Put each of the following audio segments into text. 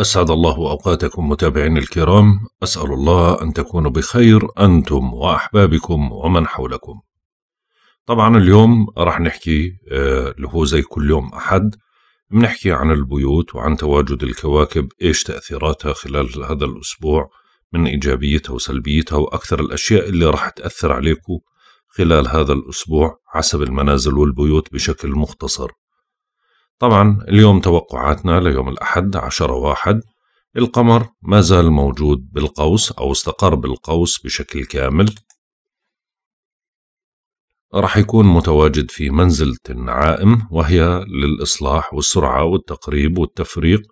أسعد الله أوقاتكم متابعين الكرام أسأل الله أن تكونوا بخير أنتم وأحبابكم ومن حولكم طبعا اليوم راح نحكي آه، اللي هو زي كل يوم أحد بنحكي عن البيوت وعن تواجد الكواكب إيش تأثيراتها خلال هذا الأسبوع من إيجابيتها وسلبيتها وأكثر الأشياء اللي راح تأثر عليكم خلال هذا الأسبوع حسب المنازل والبيوت بشكل مختصر طبعا اليوم توقعاتنا ليوم الأحد عشر واحد القمر ما زال موجود بالقوس أو استقر بالقوس بشكل كامل راح يكون متواجد في منزلة النعائم وهي للإصلاح والسرعة والتقريب والتفريق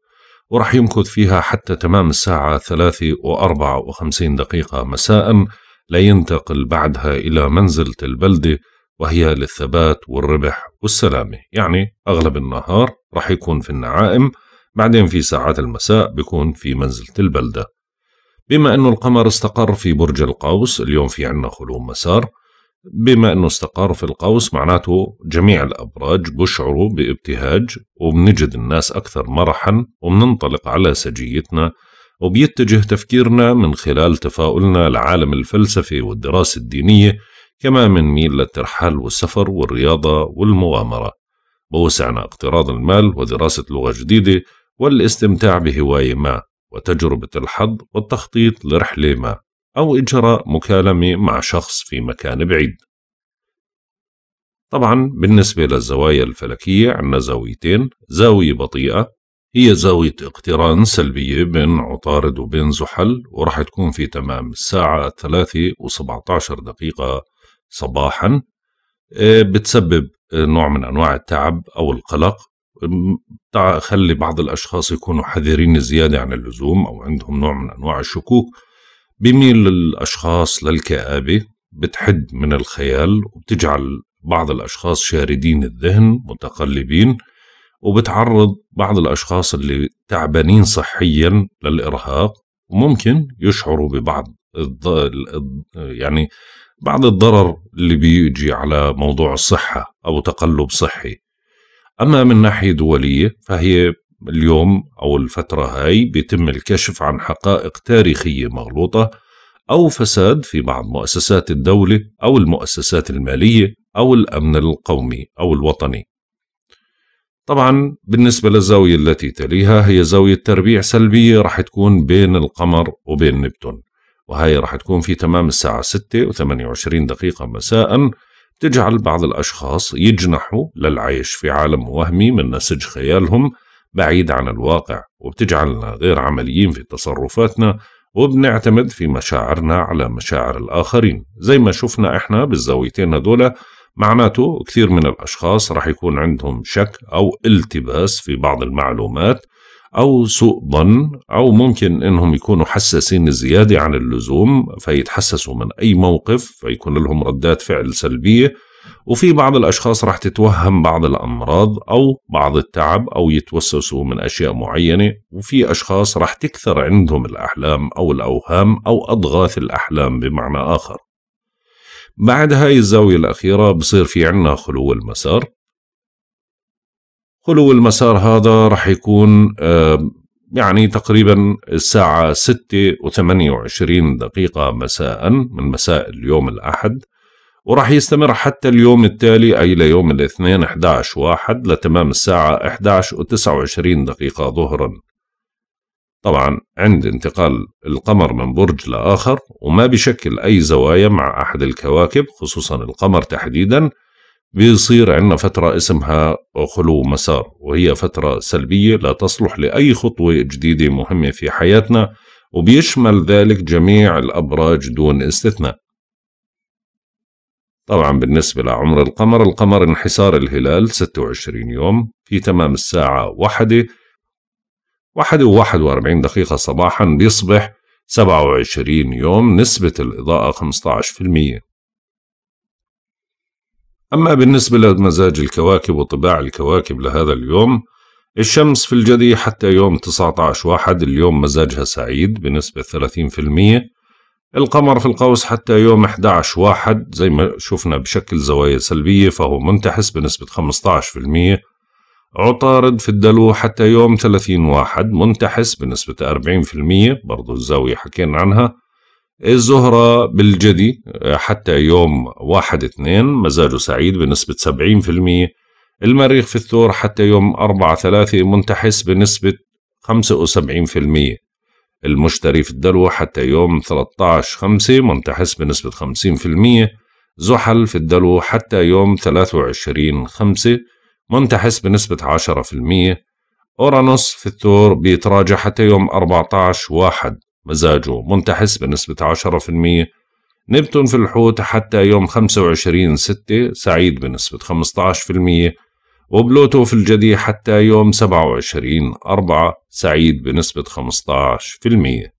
ورح يمكث فيها حتى تمام الساعة ثلاثة وأربعة وخمسين دقيقة مساء لينتقل بعدها إلى منزلة البلدة وهي للثبات والربح والسلامة يعني أغلب النهار رح يكون في النعائم بعدين في ساعات المساء بيكون في منزلة البلدة بما أنه القمر استقر في برج القوس اليوم في عنا خلو مسار بما أنه استقر في القوس معناته جميع الأبراج بشعروا بابتهاج وبنجد الناس أكثر مرحا وبننطلق على سجيتنا وبيتجه تفكيرنا من خلال تفاؤلنا لعالم الفلسفة والدراسة الدينية كما بنميل للترحال والسفر والرياضة والمغامرة بوسعنا اقتراض المال ودراسة لغة جديدة والاستمتاع بهواية ما وتجربة الحظ والتخطيط لرحلة ما أو إجراء مكالمة مع شخص في مكان بعيد طبعا بالنسبة للزوايا الفلكية عندنا زاويتين زاوية بطيئة هي زاوية اقتران سلبية بين عطارد وبين زحل وراح تكون في تمام الساعة 3 و17 دقيقة صباحا آه، بتسبب آه، نوع من انواع التعب او القلق خلي بعض الاشخاص يكونوا حذرين زياده عن اللزوم او عندهم نوع من انواع الشكوك بميل الاشخاص للكابه بتحد من الخيال وبتجعل بعض الاشخاص شاردين الذهن متقلبين وبتعرض بعض الاشخاص اللي تعبانين صحيا للارهاق وممكن يشعروا ببعض يعني بعض الضرر اللي بيجي على موضوع الصحة أو تقلب صحي أما من ناحية دولية فهي اليوم أو الفترة هاي بيتم الكشف عن حقائق تاريخية مغلوطة أو فساد في بعض مؤسسات الدولة أو المؤسسات المالية أو الأمن القومي أو الوطني طبعا بالنسبة للزاوية التي تليها هي زاوية تربيع سلبية رح تكون بين القمر وبين نبتون وهي راح تكون في تمام الساعة 6 و28 دقيقة مساء تجعل بعض الأشخاص يجنحوا للعيش في عالم وهمي من نسج خيالهم بعيد عن الواقع وبتجعلنا غير عمليين في تصرفاتنا وبنعتمد في مشاعرنا على مشاعر الآخرين زي ما شفنا إحنا بالزاويتين هذولا معناته كثير من الأشخاص راح يكون عندهم شك أو التباس في بعض المعلومات أو سوء ظن أو ممكن إنهم يكونوا حساسين زيادة عن اللزوم فيتحسسوا من أي موقف فيكون لهم ردات فعل سلبية وفي بعض الأشخاص راح تتوهم بعض الأمراض أو بعض التعب أو يتوسوسوا من أشياء معينة وفي أشخاص راح تكثر عندهم الأحلام أو الأوهام أو أضغاث الأحلام بمعنى آخر بعد هاي الزاوية الأخيرة بصير في عنا خلو المسار خلو المسار هذا رح يكون يعني تقريبا الساعة ستة وثمانية وعشرين دقيقة مساء من مساء اليوم الأحد ورح يستمر حتى اليوم التالي أي ليوم الاثنين 11 واحد لتمام الساعة 11 وتسعة وعشرين دقيقة ظهرا طبعا عند انتقال القمر من برج لآخر وما بشكل أي زوايا مع أحد الكواكب خصوصا القمر تحديدا بيصير عندنا فترة اسمها خلو مسار وهي فترة سلبية لا تصلح لأي خطوة جديدة مهمة في حياتنا وبيشمل ذلك جميع الأبراج دون استثناء طبعا بالنسبة لعمر القمر القمر انحسار الهلال 26 يوم في تمام الساعة واحدة واحدة وواحد واربعين دقيقة صباحا بيصبح 27 يوم نسبة الإضاءة 15% أما بالنسبة لمزاج الكواكب وطباع الكواكب لهذا اليوم الشمس في الجدي حتى يوم 19 واحد اليوم مزاجها سعيد بنسبة 30% القمر في القوس حتى يوم 11 واحد زي ما شفنا بشكل زوايا سلبية فهو منتحس بنسبة 15% عطارد في الدلو حتى يوم 30 واحد منتحس بنسبة 40% برضو الزاوية حكينا عنها الزهرة بالجدي حتى يوم واحد اثنين مزاجه سعيد بنسبة سبعين في المية المريخ في الثور حتى يوم أربعة ثلاثة منتحس بنسبة خمسة وسبعين في المية المشتري في الدلو حتى يوم عشر خمسة منتحس بنسبة خمسين في المية زحل في الدلو حتى يوم ثلاثة وعشرين خمسة منتحس بنسبة عشرة في المية أورانوس في الثور بيتراجع حتى يوم أربعة عشر واحد مزاجه منتحس بنسبة 10% نبتون في الحوت حتى يوم 25 6 سعيد بنسبة 15% وبلوتو في الجدي حتى يوم 27 4 سعيد بنسبة 15%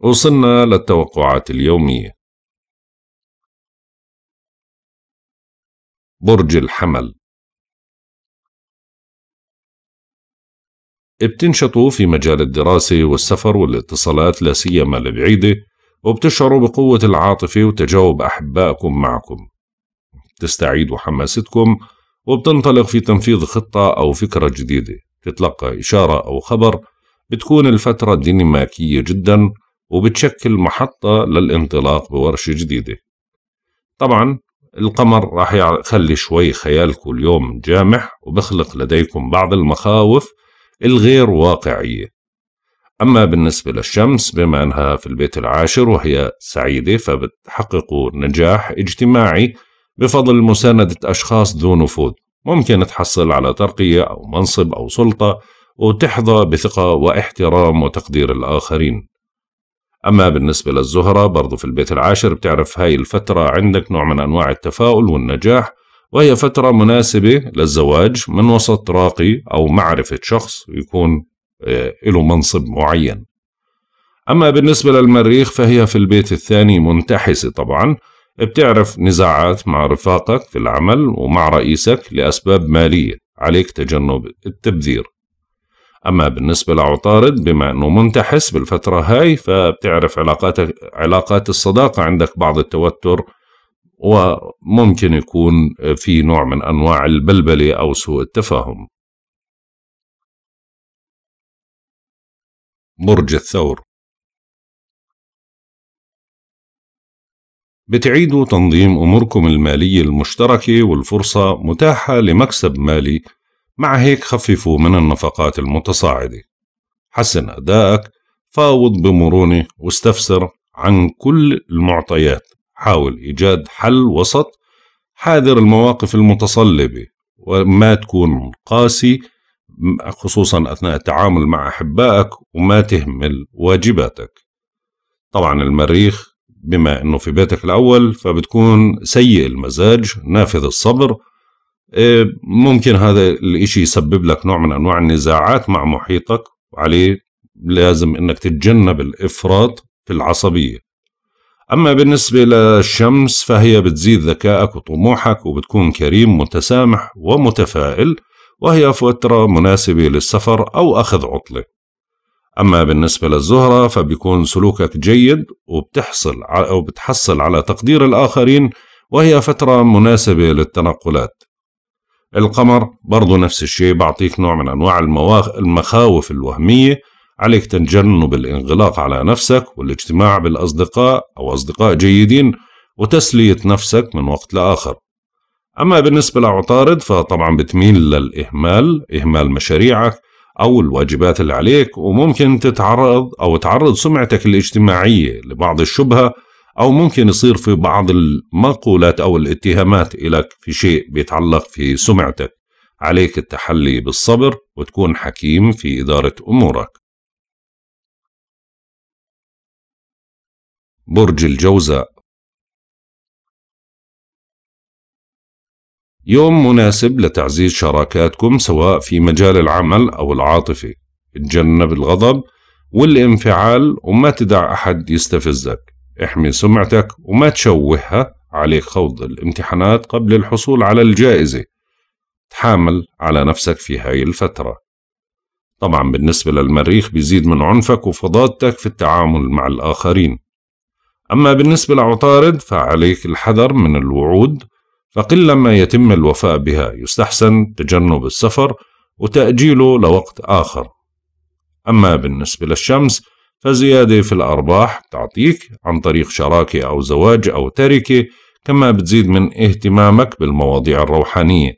وصلنا للتوقعات اليومية برج الحمل بتنشطوا في مجال الدراسة والسفر والاتصالات لا سيما البعيدة وبتشعروا بقوة العاطفة وتجاوب أحبائكم معكم بتستعيدوا حماستكم وبتنطلق في تنفيذ خطة أو فكرة جديدة تتلقى إشارة أو خبر بتكون الفترة ديناميكية جدا وبتشكل محطة للانطلاق بورشة جديدة طبعا القمر راح يخلي شوي خيالكم اليوم جامح وبخلق لديكم بعض المخاوف الغير واقعية أما بالنسبة للشمس بما أنها في البيت العاشر وهي سعيدة فبتحقق نجاح اجتماعي بفضل مساندة أشخاص ذو نفوذ ممكن تحصل على ترقية أو منصب أو سلطة وتحظى بثقة واحترام وتقدير الآخرين أما بالنسبة للزهرة برضو في البيت العاشر بتعرف هاي الفترة عندك نوع من أنواع التفاؤل والنجاح وهي فترة مناسبة للزواج من وسط راقي أو معرفة شخص يكون آه، له منصب معين أما بالنسبة للمريخ فهي في البيت الثاني منتحسة طبعا بتعرف نزاعات مع رفاقك في العمل ومع رئيسك لأسباب مالية عليك تجنب التبذير أما بالنسبة لعطارد بما أنه منتحس بالفترة هاي فبتعرف علاقاتك علاقات الصداقة عندك بعض التوتر وممكن يكون في نوع من أنواع البلبلة أو سوء التفاهم برج الثور بتعيدوا تنظيم أموركم المالية المشتركة والفرصة متاحة لمكسب مالي مع هيك خففوا من النفقات المتصاعدة حسن أدائك فاوض بمرونة واستفسر عن كل المعطيات حاول إيجاد حل وسط حاذر المواقف المتصلبة وما تكون قاسي خصوصا أثناء التعامل مع أحبائك وما تهمل واجباتك طبعا المريخ بما أنه في بيتك الأول فبتكون سيء المزاج نافذ الصبر إيه، ممكن هذا الإشي يسبب لك نوع من أنواع النزاعات مع محيطك وعليه لازم أنك تتجنب الإفراط في العصبية أما بالنسبة للشمس فهي بتزيد ذكائك وطموحك وبتكون كريم متسامح ومتفائل وهي فترة مناسبة للسفر أو أخذ عطلة أما بالنسبة للزهرة فبيكون سلوكك جيد وبتحصل أو بتحصل على تقدير الآخرين وهي فترة مناسبة للتنقلات القمر برضو نفس الشيء بعطيك نوع من أنواع المخاوف الوهمية عليك تتجنب الانغلاق على نفسك والاجتماع بالأصدقاء أو أصدقاء جيدين وتسلية نفسك من وقت لآخر أما بالنسبة لعطارد فطبعا بتميل للإهمال إهمال مشاريعك أو الواجبات اللي عليك وممكن تتعرض أو تعرض سمعتك الاجتماعية لبعض الشبهة أو ممكن يصير في بعض المقولات أو الاتهامات إلك في شيء بيتعلق في سمعتك عليك التحلي بالصبر وتكون حكيم في إدارة أمورك برج الجوزاء يوم مناسب لتعزيز شراكاتكم سواء في مجال العمل أو العاطفة اتجنب الغضب والانفعال وما تدع أحد يستفزك احمي سمعتك وما تشوهها عليك خوض الامتحانات قبل الحصول على الجائزة تحامل على نفسك في هاي الفترة طبعا بالنسبة للمريخ بيزيد من عنفك وفضادتك في التعامل مع الآخرين أما بالنسبة لعطارد فعليك الحذر من الوعود فقل ما يتم الوفاء بها يستحسن تجنب السفر وتأجيله لوقت آخر أما بالنسبة للشمس فزيادة في الأرباح تعطيك عن طريق شراكة أو زواج أو تركة كما بتزيد من اهتمامك بالمواضيع الروحانية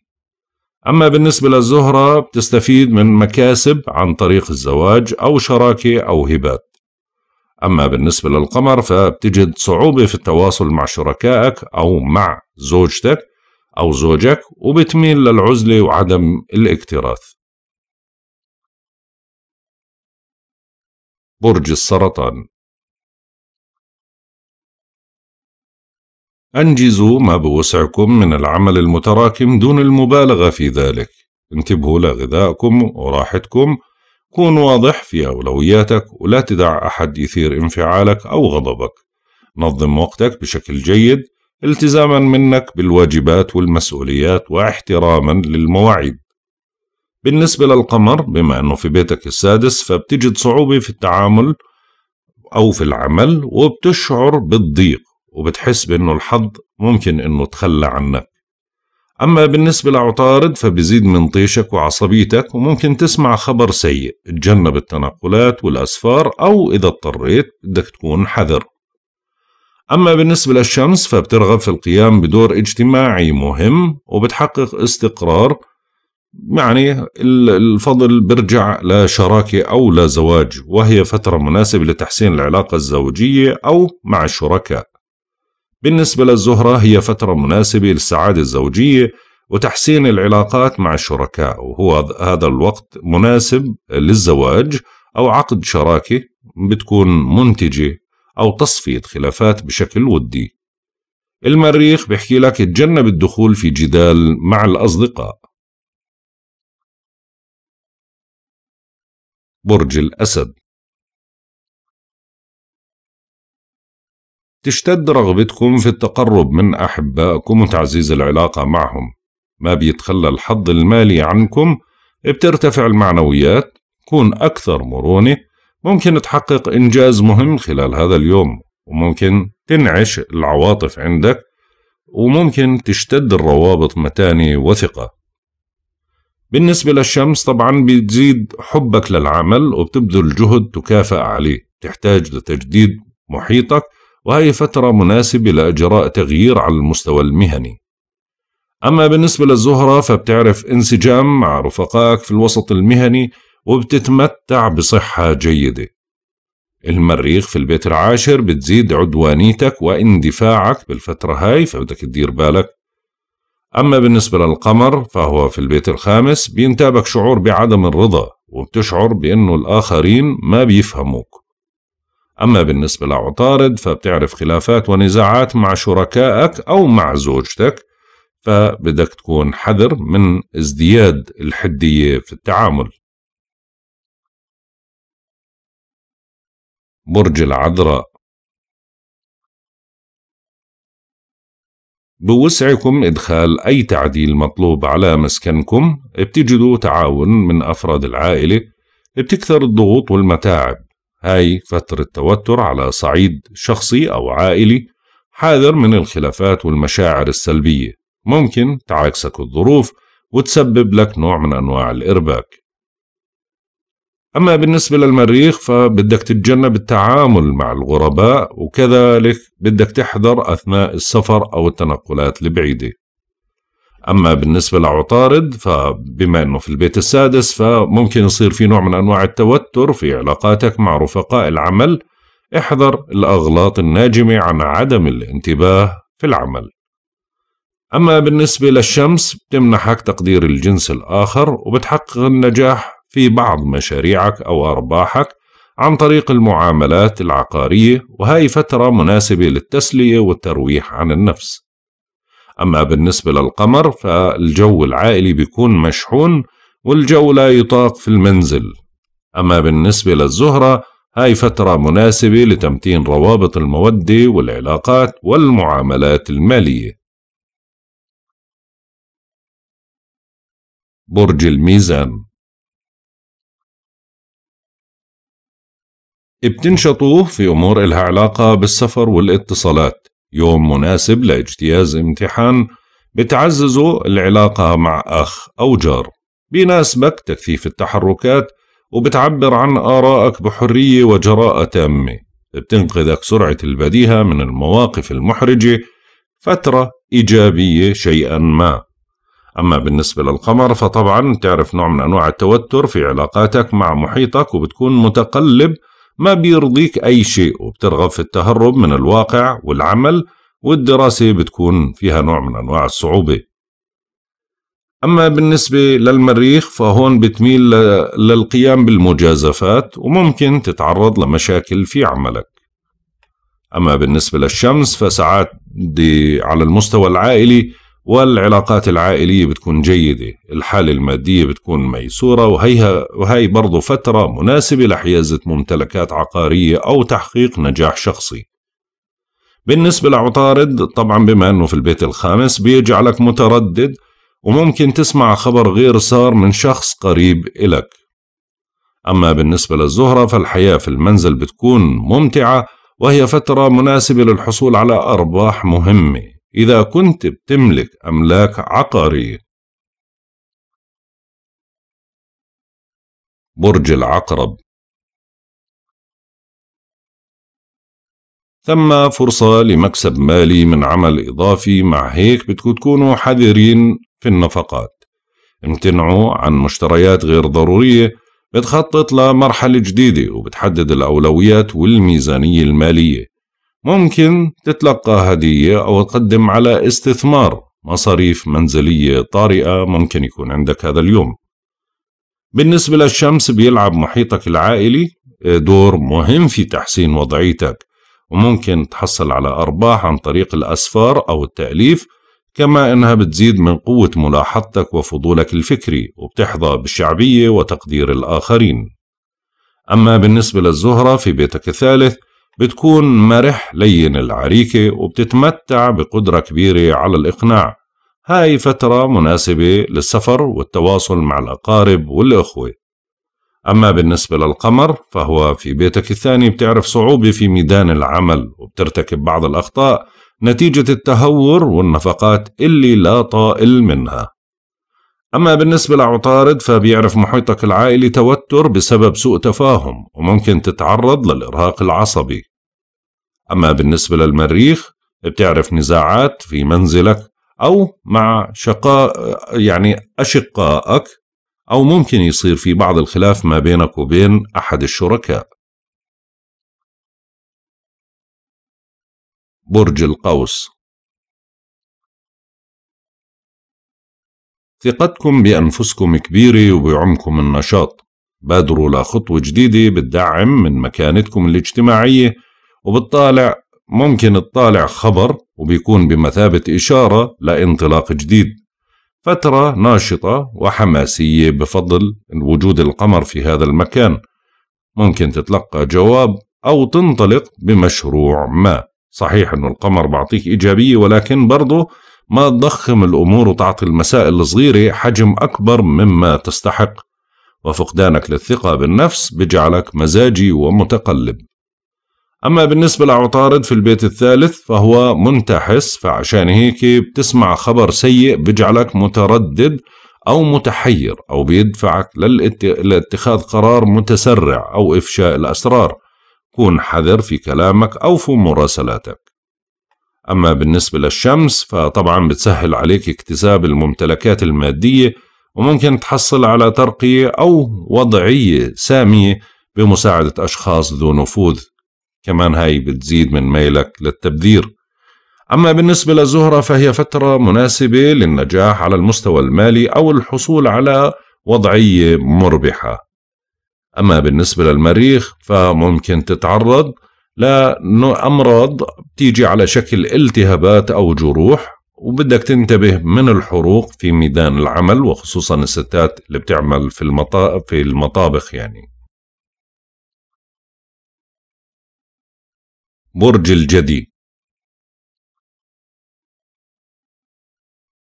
أما بالنسبة للزهرة بتستفيد من مكاسب عن طريق الزواج أو شراكة أو هبات أما بالنسبة للقمر فبتجد صعوبة في التواصل مع شركائك أو مع زوجتك أو زوجك وبتميل للعزلة وعدم الاكتراث برج السرطان أنجزوا ما بوسعكم من العمل المتراكم دون المبالغة في ذلك انتبهوا لغذائكم وراحتكم كن واضح في أولوياتك ولا تدع أحد يثير انفعالك أو غضبك نظم وقتك بشكل جيد التزاما منك بالواجبات والمسؤوليات واحتراما للمواعيد بالنسبة للقمر بما أنه في بيتك السادس فبتجد صعوبة في التعامل أو في العمل وبتشعر بالضيق وبتحس بأنه الحظ ممكن أنه تخلى عنك أما بالنسبة لعطارد فبزيد من طيشك وعصبيتك وممكن تسمع خبر سيء تجنب التنقلات والأسفار أو إذا اضطريت بدك تكون حذر أما بالنسبة للشمس فبترغب في القيام بدور اجتماعي مهم وبتحقق استقرار يعني الفضل برجع لشراكة أو لزواج وهي فترة مناسبة لتحسين العلاقة الزوجية أو مع الشركاء بالنسبة للزهرة هي فترة مناسبة للسعادة الزوجية وتحسين العلاقات مع الشركاء وهو هذا الوقت مناسب للزواج أو عقد شراكة بتكون منتجة أو تصفية خلافات بشكل ودي المريخ بيحكي لك اتجنب الدخول في جدال مع الأصدقاء برج الأسد تشتد رغبتكم في التقرب من أحبائكم وتعزيز العلاقة معهم ما بيتخلى الحظ المالي عنكم بترتفع المعنويات كون أكثر مرونة ممكن تحقق إنجاز مهم خلال هذا اليوم وممكن تنعش العواطف عندك وممكن تشتد الروابط متانة وثقة بالنسبة للشمس طبعا بتزيد حبك للعمل وبتبذل جهد تكافأ عليه تحتاج لتجديد محيطك وهي فترة مناسبة لإجراء تغيير على المستوى المهني أما بالنسبة للزهرة فبتعرف انسجام مع رفقائك في الوسط المهني وبتتمتع بصحة جيدة المريخ في البيت العاشر بتزيد عدوانيتك واندفاعك بالفترة هاي فبدك تدير بالك أما بالنسبة للقمر فهو في البيت الخامس بينتابك شعور بعدم الرضا وبتشعر بأنه الآخرين ما بيفهموك أما بالنسبة لعطارد فبتعرف خلافات ونزاعات مع شركائك أو مع زوجتك فبدك تكون حذر من ازدياد الحدية في التعامل برج العذراء بوسعكم إدخال أي تعديل مطلوب على مسكنكم بتجدوا تعاون من أفراد العائلة بتكثر الضغوط والمتاعب هاي فترة توتر على صعيد شخصي أو عائلي حاذر من الخلافات والمشاعر السلبية ممكن تعاكسك الظروف وتسبب لك نوع من أنواع الإرباك أما بالنسبة للمريخ فبدك تتجنب التعامل مع الغرباء وكذلك بدك تحذر أثناء السفر أو التنقلات البعيدة اما بالنسبه لعطارد فبما انه في البيت السادس فممكن يصير في نوع من انواع التوتر في علاقاتك مع رفقاء العمل احذر الاغلاط الناجمه عن عدم الانتباه في العمل اما بالنسبه للشمس بتمنحك تقدير الجنس الاخر وبتحقق النجاح في بعض مشاريعك او ارباحك عن طريق المعاملات العقاريه وهي فتره مناسبه للتسليه والترويح عن النفس أما بالنسبة للقمر فالجو العائلي بيكون مشحون والجو لا يطاق في المنزل أما بالنسبة للزهرة هاي فترة مناسبة لتمتين روابط المودة والعلاقات والمعاملات المالية برج الميزان بتنشطوا في أمور إلها علاقة بالسفر والاتصالات يوم مناسب لاجتياز امتحان بتعززه العلاقة مع أخ أو جار بيناسبك تكثيف التحركات وبتعبر عن آرائك بحرية وجراءة تامة بتنقذك سرعة البديهة من المواقف المحرجة فترة إيجابية شيئا ما أما بالنسبة للقمر فطبعا تعرف نوع من أنواع التوتر في علاقاتك مع محيطك وبتكون متقلب ما بيرضيك أي شيء وبترغب في التهرب من الواقع والعمل والدراسة بتكون فيها نوع من أنواع الصعوبة أما بالنسبة للمريخ فهون بتميل للقيام بالمجازفات وممكن تتعرض لمشاكل في عملك أما بالنسبة للشمس فساعات على المستوى العائلي والعلاقات العائلية بتكون جيدة الحالة المادية بتكون ميسورة وهيها وهي برضو فترة مناسبة لحيازة ممتلكات عقارية أو تحقيق نجاح شخصي بالنسبة لعطارد طبعا بما أنه في البيت الخامس بيجعلك متردد وممكن تسمع خبر غير سار من شخص قريب إلك أما بالنسبة للزهرة فالحياة في المنزل بتكون ممتعة وهي فترة مناسبة للحصول على أرباح مهمة إذا كنت بتملك أملاك عقارية برج العقرب ثم فرصة لمكسب مالي من عمل إضافي مع هيك بدكم تكونوا حذرين في النفقات امتنعوا عن مشتريات غير ضرورية بتخطط لمرحلة جديدة وبتحدد الأولويات والميزانية المالية ممكن تتلقى هدية أو تقدم على استثمار مصاريف منزلية طارئة ممكن يكون عندك هذا اليوم بالنسبة للشمس بيلعب محيطك العائلي دور مهم في تحسين وضعيتك وممكن تحصل على أرباح عن طريق الأسفار أو التأليف كما أنها بتزيد من قوة ملاحظتك وفضولك الفكري وبتحظى بالشعبية وتقدير الآخرين أما بالنسبة للزهرة في بيتك الثالث بتكون مرح لين العريكة وبتتمتع بقدرة كبيرة على الإقناع هاي فترة مناسبة للسفر والتواصل مع الأقارب والأخوة أما بالنسبة للقمر فهو في بيتك الثاني بتعرف صعوبة في ميدان العمل وبترتكب بعض الأخطاء نتيجة التهور والنفقات اللي لا طائل منها أما بالنسبة لعطارد فبيعرف محيطك العائلي توتر بسبب سوء تفاهم وممكن تتعرض للإرهاق العصبي أما بالنسبة للمريخ بتعرف نزاعات في منزلك أو مع شقاء يعني أشقائك أو ممكن يصير في بعض الخلاف ما بينك وبين أحد الشركاء برج القوس ثقتكم بأنفسكم كبيرة وبعمكم النشاط بادروا لخطوة جديدة بتدعم من مكانتكم الاجتماعية وبالطالع ممكن تطالع خبر وبيكون بمثابة إشارة لانطلاق جديد فترة ناشطة وحماسية بفضل وجود القمر في هذا المكان ممكن تتلقى جواب أو تنطلق بمشروع ما صحيح أنه القمر بعطيك إيجابية ولكن برضه ما تضخم الأمور وتعطي المسائل الصغيرة حجم أكبر مما تستحق وفقدانك للثقة بالنفس بجعلك مزاجي ومتقلب أما بالنسبة لعطارد في البيت الثالث فهو منتحس فعشان هيك بتسمع خبر سيء بجعلك متردد أو متحير أو بيدفعك لاتخاذ قرار متسرع أو إفشاء الأسرار كن حذر في كلامك أو في مراسلاتك أما بالنسبة للشمس فطبعا بتسهل عليك اكتساب الممتلكات المادية وممكن تحصل على ترقية أو وضعية سامية بمساعدة أشخاص ذو نفوذ كمان هاي بتزيد من ميلك للتبذير أما بالنسبة للزهرة فهي فترة مناسبة للنجاح على المستوى المالي أو الحصول على وضعية مربحة أما بالنسبة للمريخ فممكن تتعرض لأمراض بتيجي على شكل التهابات أو جروح وبدك تنتبه من الحروق في ميدان العمل وخصوصا الستات اللي بتعمل في المطابخ يعني برج الجدي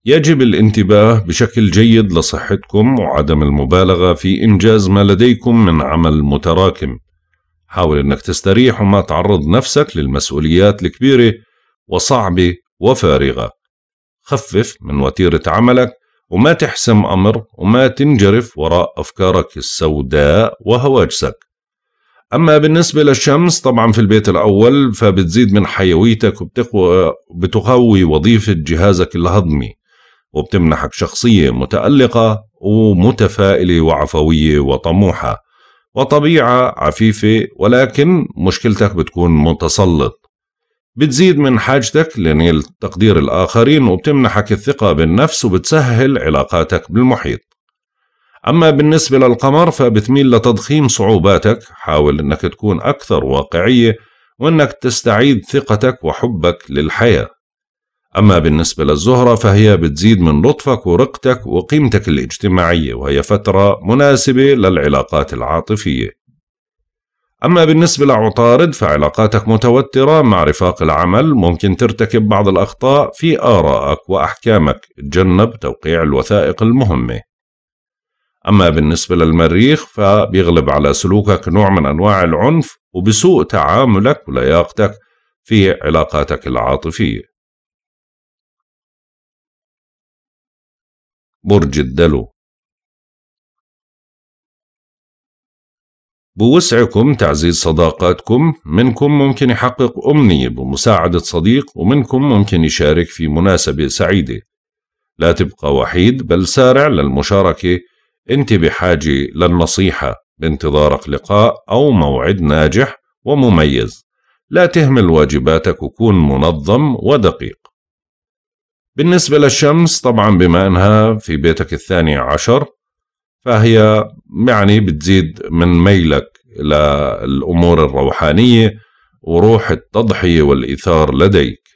يجب الانتباه بشكل جيد لصحتكم وعدم المبالغة في إنجاز ما لديكم من عمل متراكم حاول أنك تستريح وما تعرض نفسك للمسؤوليات الكبيرة وصعبة وفارغة خفف من وتيرة عملك وما تحسم أمر وما تنجرف وراء أفكارك السوداء وهواجسك أما بالنسبة للشمس طبعا في البيت الأول فبتزيد من حيويتك وبتقوى بتقوي وظيفة جهازك الهضمي وبتمنحك شخصية متألقة ومتفائلة وعفوية وطموحة وطبيعة عفيفة ولكن مشكلتك بتكون متسلط بتزيد من حاجتك لنيل تقدير الآخرين وبتمنحك الثقة بالنفس وبتسهل علاقاتك بالمحيط أما بالنسبة للقمر فبتميل لتضخيم صعوباتك حاول أنك تكون أكثر واقعية وأنك تستعيد ثقتك وحبك للحياة أما بالنسبة للزهرة فهي بتزيد من لطفك ورقتك وقيمتك الاجتماعية وهي فترة مناسبة للعلاقات العاطفية أما بالنسبة لعطارد فعلاقاتك متوترة مع رفاق العمل ممكن ترتكب بعض الأخطاء في آرائك وأحكامك تجنب توقيع الوثائق المهمة أما بالنسبة للمريخ فبيغلب على سلوكك نوع من أنواع العنف وبسوء تعاملك ولياقتك في علاقاتك العاطفية برج الدلو بوسعكم تعزيز صداقاتكم منكم ممكن يحقق أمنية بمساعدة صديق ومنكم ممكن يشارك في مناسبة سعيدة لا تبقى وحيد بل سارع للمشاركة أنت بحاجة للنصيحة بانتظارك لقاء أو موعد ناجح ومميز لا تهمل واجباتك وكون منظم ودقيق بالنسبة للشمس طبعا بما أنها في بيتك الثاني عشر فهي يعني بتزيد من ميلك للأمور الروحانية وروح التضحية والإيثار لديك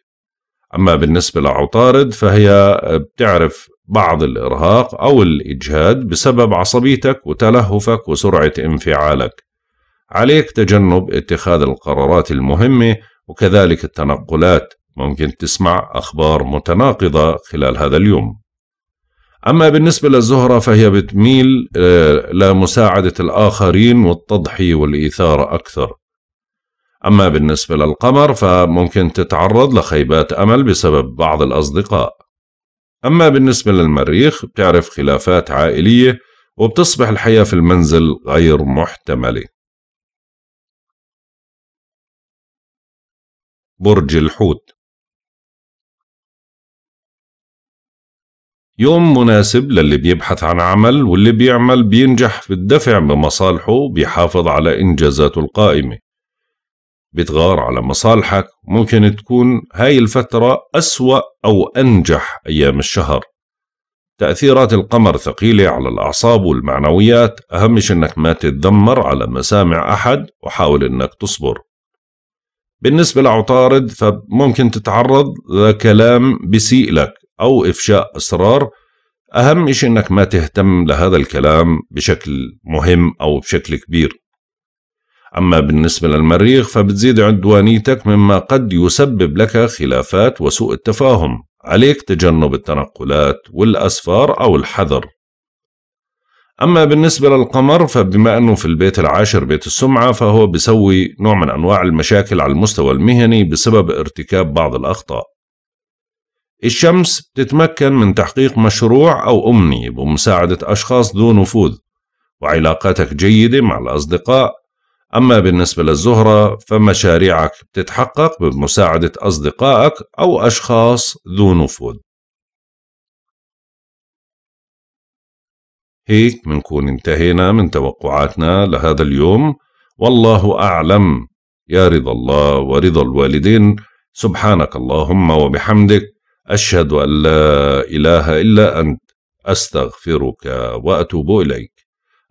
أما بالنسبة لعطارد فهي بتعرف بعض الإرهاق أو الإجهاد بسبب عصبيتك وتلهفك وسرعة انفعالك. عليك تجنب اتخاذ القرارات المهمة وكذلك التنقلات، ممكن تسمع أخبار متناقضة خلال هذا اليوم. أما بالنسبة للزهرة فهي بتميل آه، لمساعدة الآخرين والتضحية والإثارة أكثر. أما بالنسبة للقمر فممكن تتعرض لخيبات أمل بسبب بعض الأصدقاء. أما بالنسبة للمريخ بتعرف خلافات عائلية وبتصبح الحياة في المنزل غير محتملة برج الحوت يوم مناسب للي بيبحث عن عمل واللي بيعمل بينجح في الدفع بمصالحه وبيحافظ على إنجازاته القائمة بتغار على مصالحك ممكن تكون هاي الفترة أسوأ أو أنجح أيام الشهر تأثيرات القمر ثقيلة على الأعصاب والمعنويات أهمش أنك ما تتذمر على مسامع أحد وحاول أنك تصبر بالنسبة لعطارد فممكن تتعرض لكلام بسيء لك أو إفشاء أسرار أهم شيء أنك ما تهتم لهذا الكلام بشكل مهم أو بشكل كبير أما بالنسبة للمريخ فبتزيد عدوانيتك مما قد يسبب لك خلافات وسوء التفاهم عليك تجنب التنقلات والأسفار أو الحذر أما بالنسبة للقمر فبما أنه في البيت العاشر بيت السمعة فهو بيسوي نوع من أنواع المشاكل على المستوى المهني بسبب ارتكاب بعض الأخطاء الشمس بتتمكن من تحقيق مشروع أو أمنية بمساعدة أشخاص ذو نفوذ وعلاقاتك جيدة مع الأصدقاء أما بالنسبة للزهرة فمشاريعك بتتحقق بمساعدة أصدقائك أو أشخاص ذو نفوذ هيك منكون انتهينا من توقعاتنا لهذا اليوم والله أعلم يا رضا الله ورضا الوالدين سبحانك اللهم وبحمدك أشهد أن لا إله إلا أنت أستغفرك وأتوب إليك